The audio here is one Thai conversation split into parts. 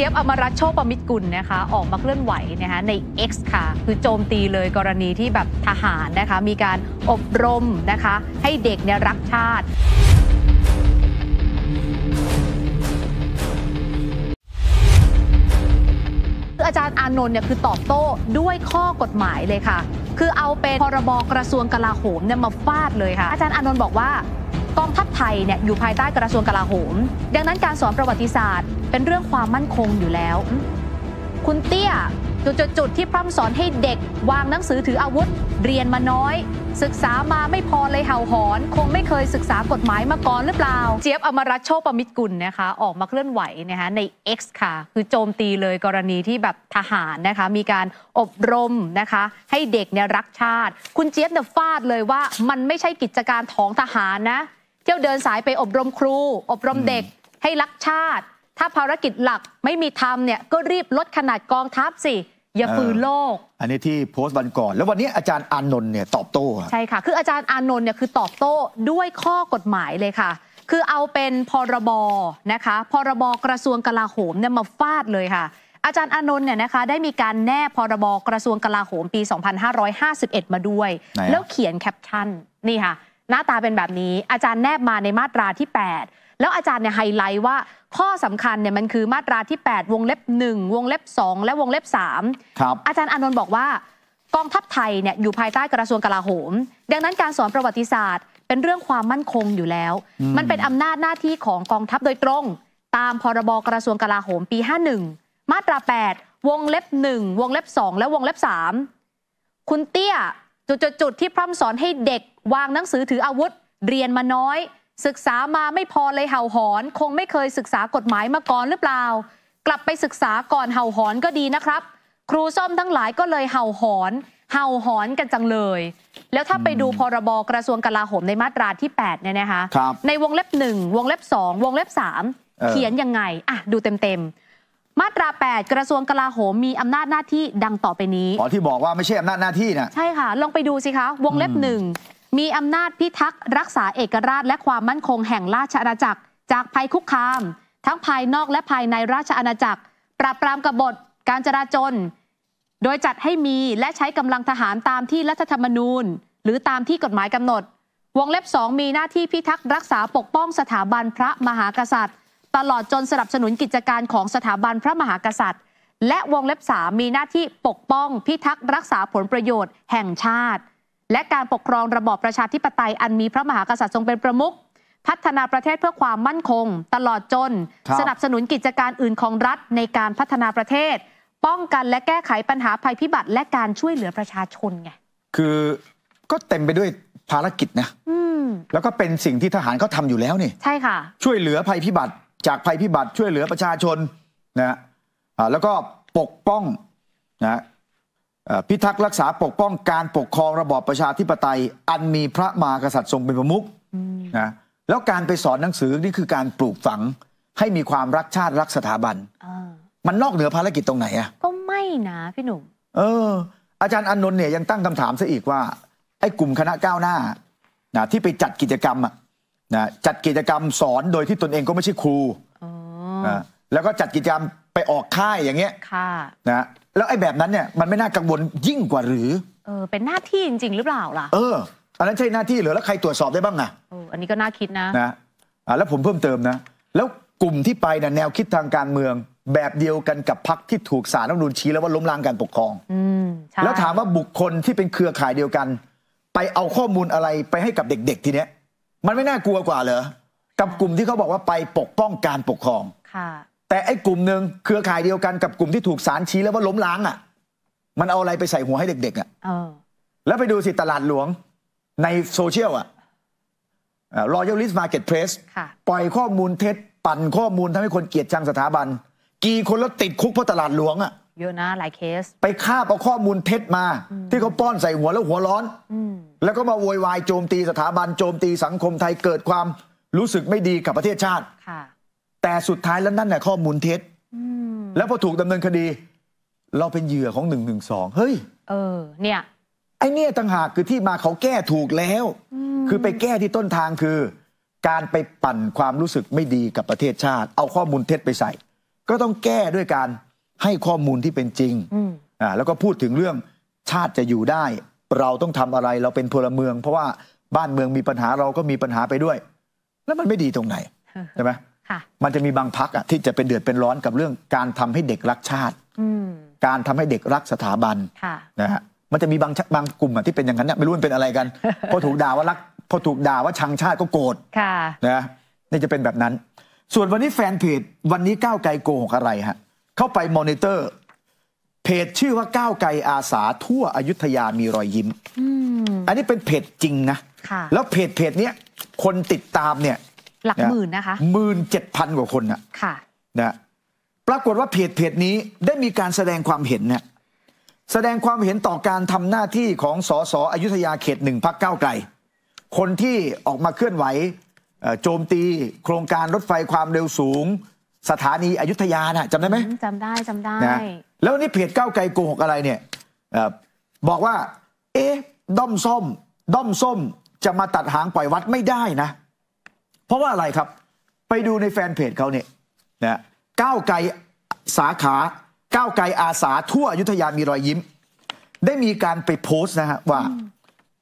จี๊ยบอมรัชโชคประมิตรกุลนะคะ ออกมาเคลื่อนไหวนะคะใน X ค่ะคือโจมตีเลยกรณีที่แบบทหารนะคะมีการอบรมนะคะให้เด็กเนี่ยรักชาติ อาจารย์อานนท์เนี่ยคือตอบโต้ด้วยข้อกฎหมายเลยค่ะ คือเอาเป็นพรบกระทรวงกลาโหมเนี่ยมาฟาดเลยค่ะ อาจารย์อานนท์บอกว่ากองทัพไทยเนี่ยอยู่ภายใต้กระทรวงกลาโหมดังนั้นการสอนประวัติศาสตร์ เป็นเรื่องความมั่นคงอยู่แล้ว คุณเตี้ย จุดดที่พร่ำสอนให้เด็กวางหนังสือถืออาวุธ เรียนมาน้อย ศึกษามาไม่พอเลยเห่าหอน คงไม่เคยศึกษากฎหมายมาก่อนหรือเปล่า เจี๊ยบอมรัชโชคประมิตรกุลนะคะ ออกมาเคลื่อนไหวนะคะใน X ค่ะ คือโจมตีเลยกรณีที่แบบทหารนะคะ มีการอบรมนะคะ ให้เด็กเนี่ยรักชาติ คุณเจี๊ยบเนี่ยฟาดเลยว่ามันไม่ใช่กิจการของทหารนะที่ยวเดินสายไปอบรมครู อบรมเด็กให้รักชาติ ถ้าภารกิจหลักไม่มีทำเนี่ยก็รีบลดขนาดกองทัพสิ อย่าฟื้นโลก อันนี้ที่โพสต์วันก่อน แล้ววันนี้อาจารย์อานนท์เนี่ยตอบโต้ใช่ค่ะ คืออาจารย์อานนท์เนี่ยคือตอบโต้ด้วยข้อกฎหมายเลยค่ะ คือเอาเป็นพรบนะคะพรบกระทรวงกลาโหมเนี่ยมาฟาดเลยค่ะ อาจารย์อานนท์เนี่ยนะคะ ได้มีการแนบพรบกระทรวงกลาโหมปี 2551 มาด้วย แล้วเขียนแคปชั่นนี่ค่ะหน้าตาเป็นแบบนี้อาจารย์แนบมาในมาตราที่ 8 แล้วอาจารย์เนี่ยไฮไลท์ว่าข้อสำคัญเนี่ยมันคือมาตราที่ 8 วงเล็บ 1 วงเล็บ 2 และวงเล็บ3ครับอาจารย์อนนท์บอกว่า กองทัพไทยเนี่ยอยู่ภายใต้กระทรวงกลาโหม ดังนั้นการสอนประวัติศาสตร์ เป็นเรื่องความมั่นคงอยู่แล้ว มันเป็นอำนาจหน้าที่ของกองทัพโดยตรง ตามพรบกระทรวงกลาโหมปี 51 มาตรา 8 วงเล็บ 1 วงเล็บ 2 และวงเล็บ 3 คุณเตี้ยจุดๆที่พร่ำสอนให้เด็กวางหนังสือถืออาวุธเรียนมาน้อย ศึกษามาไม่พอเลยเห่าหอน คงไม่เคยศึกษากฎหมายมาก่อนหรือเปล่า กลับไปศึกษาก่อนเห่าหอนก็ดีนะครับ ครูซ่อมทั้งหลายก็เลยเห่าหอน เห่าหอนกันจังเลย แล้วถ้าไปดูพรบกระทรวงกลาโหมในมาตราที่8เนี่ยนะคะในวงเล็บ 1 วงเล็บ 2 วงเล็บ 3 เขียนยังไงอ่ะ ดูเต็มๆมาตรา 8 กระทรวงกลาโหม มีอำนาจหน้าที่ดังต่อไปนี้อ๋อที่บอกว่าไม่ใช่อำนาจหน้าที่นะใช่ค่ะ ลองไปดูสิคะ วงเล็บหนึ่ง มีอำนาจพิทักษ์รักษาเอกราช และความมั่นคงแห่งราชอาณาจักร จากภัยคุกคาม ทั้งภายนอกและภายในราชอาณาจักร ปราบปรามกบฏ การจราจรโดยจัดให้มีและใช้กำลังทหารตามที่รัฐธรรมนูญ หรือตามที่กฎหมายกำหนด วงเล็บ 2 มีหน้าที่พิทักษ์รักษาปกป้องสถาบันพระมหากษัตริย์ตลอดจนสนับสนุนกิจการของสถาบันพระมหากษัตริย์ และวงเล็บสามีหน้าที่ปกป้อง พิทักษ์รักษาผลประโยชน์ แห่งชาติ และการปกครองระบอบประชาธิปไตยอันมีพระมหากษัตริย์ทรงเป็นประมุขพัฒนาประเทศเพื่อความมั่นคง ตลอดจนสนับสนุนกิจการอื่นของรัฐในการพัฒนาประเทศ ป้องกันและแก้ไขปัญหาภัยพิบัติ และการช่วยเหลือประชาชนไงคือก็เต็มไปด้วยภารกิจนะแล้วก็เป็นสิ่งที่ทหารเขาทาอยู่แล้วนี่ใช่ค่ะช่วยเหลือภัยพิบัติจากภัยพิบัติช่วยเหลือประชาชนนะแล้วก็ปกป้องนะพิทักษ์รักษาปกป้องการปกครองระบอบประชาธิปไตย อันมีพระมหากษัตริย์ทรงเป็นประมุขนะแล้วการไปสอนหนังสือนี่คือการปลูกฝังให้มีความรักชาติรักสถาบันมันนอกเหนือภารกิจตรงไหนอะก็ไม่นะพี่หนุ่มเอออาจารย์อนนท์เนี่ยยังตั้งคำถามซะอีกว่าไอ้กลุ่มคณะก้าวหน้านะที่ไปจัดกิจกรรมอะนะจัดกิจกรรมสอนโดยที่ตนเองก็ไม่ใช่ครูนะแล้วก็จัดกิจกรรมไปออกค่ายอย่างเงี้ยนะแล้วไอ้แบบนั้นเนี่ยมันไม่น่ากังวลยิ่งกว่าหรือเออเป็นหน้าที่จริง ๆหรือเปล่าล่ะเออ อันนั้นใช่หน้าที่หรือแล้วใครตรวจสอบได้บ้างอ่ะอันนี้ก็น่าคิดนะนะแล้วผมเพิ่มเติมนะแล้วกลุ่มที่ไปเนี่ยแนวคิดทางการเมือง แบบเดียวกันกับพรรคที่ถูกสารรัฐมนูลชี้แล้วว่าล้มล้างการปกครองอแล้วถามว่าบุคคลที่เป็นเครือข่ายเดียวกัน ไปเอาข้อมูลอะไรไปให้กับเด็กๆ ทีเนี้ยมันไม่น่ากลัวกว่าเหรอกับกลุ่มที่เขาบอกว่าไปปกป้องการปกครองค่ะแต่ไอ้กลุ่มหนึ่งเครือข่ายเดียวกันกับกลุ่มที่ถูกสารชี้แล้วว่าล้มล้างอ่ะ มันเอาอะไรไปใส่หัวให้เด็ก ๆ อ่ะแล้วไปดูสิตลาดหลวง ในโซเชียลอ่ะรอยัลลิสต์มาร์เก็ตเพรสปล่อยข้อมูลเท็จ ปั่นข้อมูลทำให้คนเกลียดชังสถาบัน กี่คนแล้วติดคุกเพราะตลาดหลวงอ่ะเยอะนะหลายเคสไปฆ่าเอาข้อมูลเท็จมา ที่เขาป้อนใส่หัวแล้วหัวร้อนอแล้วก็มาโวยวายโจมตีสถาบันโจมตีสังคมไทยเกิดความรู้สึกไม่ดีกับประเทศชาติแต่สุดท้ายแล้วนั่นแหละข้อมูลเท็จแล้วพอถูกดำเนินคดี เราเป็นเหยื่อของหนึ่งหนึ่งสองเฮ้ย เออเนี่ยไอเนี่ยต่างหากคือที่มาเขาแก้ถูกแล้ว คือไปแก้ที่ต้นทางคือ การไปปั่นความรู้สึกไม่ดีกับประเทศชาติ เอาข้อมูลเท็จไปใส่ ก็ต้องแก้ด้วยการให้ข้อมูลที่เป็นจริงอ่าแล้วก็พูดถึงเรื่อง ชาติจะอยู่ได้ เราต้องทำอะไรเราเป็นพลเมือง เพราะว่าบ้านเมืองมีปัญหาเราก็มีปัญหาไปด้วย แล้วมันไม่ดีตรงไหนใช่ไหมมันจะมีบางพักอ่ะที่จะเป็นเดือดเป็นร้อนกับเรื่อง การทำให้เด็กรักชาติการทำให้เด็กรักสถาบันนะฮะมันจะมีบางบางกลุ่มอ่ะที่เป็นอย่างนั้นเนี่ยไม่รู้มันเป็นอะไรกัน พอถูกด่าว่ารักพอถูกด่าว่าชังชาติก็โกรธนะนี่จะเป็นแบบนั้น ส่วนวันนี้แฟนเพจวันนี้ก้าวไกลโกหกอะไรฮะเข้าไปมอนิเตอร์ เพจชื่อว่าก้าวไกลอาสาทั่วอยุธยามีรอยยิ้ม อันนี้เป็นเพจจริงนะะแล้วเพจเพจนี้คนติดตามเนี่ยหลักหมื่นนะคะหมื่นเจ็ดพันกว่าคนนะค่ะนะปรากฏว่าเพจเพจนี้ได้มีการแสดงความเห็นนะแสดงความเห็นต่อการทำหน้าที่ของสสอยุธยาเขตหนึ่งพักเก้าไกล คนที่ออกมาเคลื่อนไหว โจมตีโครงการรถไฟความเร็วสูงสถานีอยุธยานะจำได้ไหมจำได้จำได้นะแล้วนี่เพจก้าวไกลโกหกอะไรเนี่ยอบอกว่า เอ๊ะ ด้อมส้มด้อมส้มจะมาตัดหางปล่อยวัดไม่ได้นะ เพราะว่าอะไรครับ ไปดูในแฟนเพจเขาเนี่ยนะก้าวไกล สาขา ก้าวไกลอาสาทั่วอยุธยามีรอยยิ้ม ได้มีการไปโพสต์นะฮะว่า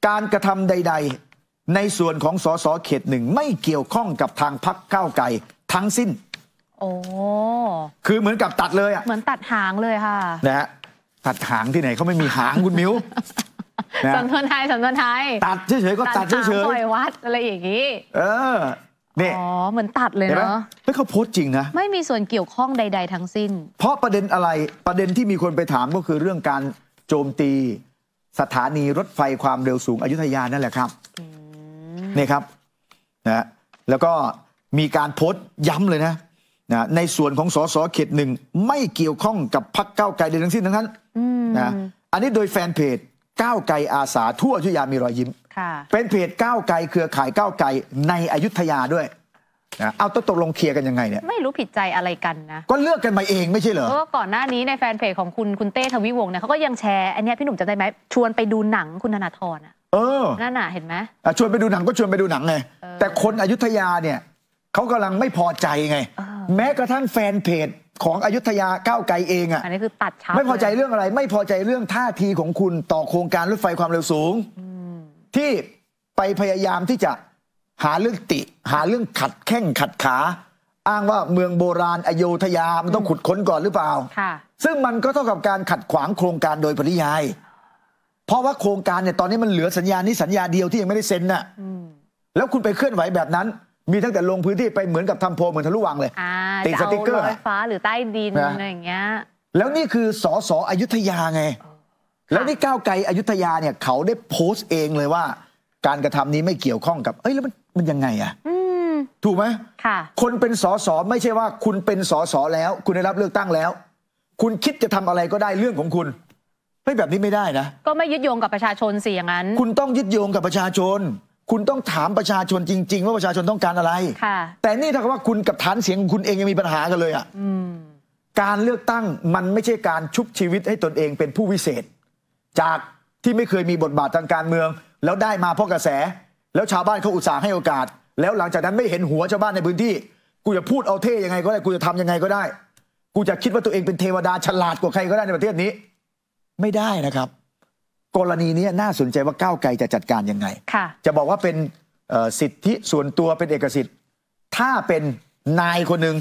การกระทำใด ๆ ในส่วนของสสเขตหนึ่งไม่เกี่ยวข้องกับทางพักก้าวไกลทั้งสิ้นโอ้คือเหมือนกับตัดเลยอะเหมือนตัดหางเลยค่ะ นะฮะ ตัดหางที่ไหนเขาไม่มีหางคุณมิ้วสำนวนไทยสำนวนไทยตัดเฉยๆก็ตัดเฉยๆปล่อยวัดอะไรอย่างนี้ เออเนี่ยอ๋อ เหมือนตัดเลยเนาะแล้วเขาโพสต์จริงนะ ไม่มีส่วนเกี่ยวข้องใด ๆทั้งสิ้น เพราะประเด็นอะไรประเด็นที่มีคนไปถามก็คือเรื่องการโจมตีสถานีรถไฟความเร็วสูงอยุธยานั่นแหละครับนี่ครับนะแล้วก็มีการโพสต์ย้ำเลยนะนะในส่วนของสสเขตหนึ่งไม่เกี่ยวข้องกับพักเก้าไกลใดทั้งสิ้นทั้งนั้นนะอันนี้โดยแฟนเพจก้าวไกลอาสาทั่วอยุธยามีรอยยิ้มเป็นเพจก้าวไกลเครือข่ายก้าวไกลในอยุธยาด้วยนะเอาตกลงเคลียร์กันยังไงเนี่ยไม่รู้ผิดใจอะไรกันนะก็เลือกกันมาเองไม่ใช่เหรอเพราะก่อนหน้านี้ในแฟนเพจของคุณคุณเต้ทวีวงศ์เนี่ยเขาก็ยังแชร์อันนี้พี่หนุ่มจำได้ไหมชวนไปดูหนังคุณธนาธรอ่ะเออนั่นน่ะเห็นไหมชวนไปดูหนังก็ชวนไปดูหนังไงแต่คนอยุธยาเนี่ยเขากำลังไม่พอใจไงแม้กระทั่งแฟนเพจของอยุธยาก้าวไกลเองอ่ะอันนี้คือตัดชับไม่พอใจเรื่องอะไร ไม่พอใจเรื่องท่าทีของคุณต่อโครงการรถไฟความเร็วสูง ที่ไปพยายามที่จะหาเรื่องติ หาเรื่องขัดแข้งขัดขา อ้างว่าเมืองโบราณอยยธยามันต้องขุดค้นก่อนหรือเปล่าซึ่งมันก็เท่ากับการขัดขวางโครงการโดยปริยาย เพราะว่าโครงการเนี่ยตอนนี้มันเหลือสัญญานี้สัญญาเดียวที่ยังไม่ได้เซ็นน่ะแล้วคุณไปเคลื่อนไหวแบบนั้นมีตั้งแต่ลงพื้นที่ไปเหมือนกับทำโพลเหมือนทะลุวังเลยติดสติกเกอร์ลยฟ้าหรือใต้ดินอะไรอย่างเงี้ยแล้วนี่คือสอสออยุธยาไง แล้วนี่ก้าวไกลอยุธยาเนี่ย เขาได้โพสต์เองเลยว่า การกระทำนี้ไม่เกี่ยวข้องกับ เอ้ยแล้วมันมันยังไงอะถูกไหมค่ะ คนเป็นสอสอไม่ใช่ว่าคุณเป็นสอสอแล้วคุณได้รับเลือกตั้งแล้ว คุณคิดจะทำอะไรก็ได้เรื่องของคุณไม่แบบนี้ไม่ได้นะก็ไม่ยึดโยงกับประชาชนสิอย่างนั้น คุณต้องยึดโยงกับประชาชนคุณต้องถามประชาชนจริง ๆ ว่าประชาชนต้องการอะไรแต่นี่ถ้าว่าคุณกับฐานเสียงของคุณเองยังมีปัญหากันเลยอ่ะการเลือกตั้งมันไม่ใช่การชุบชีวิตให้ตนเองเป็นผู้วิเศษ จากที่ไม่เคยมีบทบาททางการเมือง แล้วได้มาเพราะกระแส แล้วชาวบ้านเขาอุตส่าห์ให้โอกาส แล้วหลังจากนั้นไม่เห็นหัวชาวบ้านในพื้นที่กูจะพูดเอาเท่ยังไงก็ได้กูจะทํำยังไงก็ได้ กูจะคิดว่าตัวเองเป็นเทวดาฉลาดกว่าใครก็ได้ในประเทศนี้ ไม่ได้นะครับกรณีนี้น่าสนใจว่าก้าวไกลจะจัดการยังไงะจะบอกว่าเป็นสิทธิส่วนตัวเป็นเอกสิทธิ์ ถ้าเป็นนายคนหนึ่ง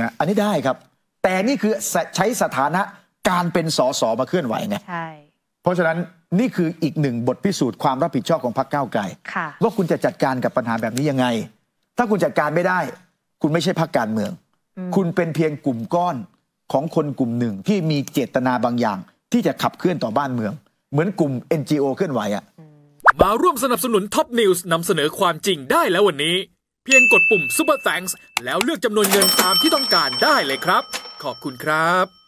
นะ อันนี้ได้ครับ แต่นี่คือใช้สถานะการเป็นสสมาเคลื่อนไหวไงเพราะฉะนั้นนี่คืออีกหนึ่งบทพิสูจน์ความรับผิดชอบของพรรคก้าวไกลว่าคุณจะจัดการกับปัญหาแบบนี้ยังไง ถ้าคุณจัดการไม่ได้ คุณไม่ใช่พรรคการเมือง คุณเป็นเพียงกลุ่มก้อนของคนกลุ่มหนึ่งที่มีเจตนาบางอย่างที่จะขับเคลื่อนต่อบ้านเมืองเหมือนกลุ่ม NGO เคลื่อนไหวอะมาร่วมสนับสนุนท็อปนิวส์นำเสนอความจริงได้แล้ววันนี้ เพียงกดปุ่ม Super Thanks แล้วเลือกจำนวนเงินตามที่ต้องการได้เลยครับ ขอบคุณครับ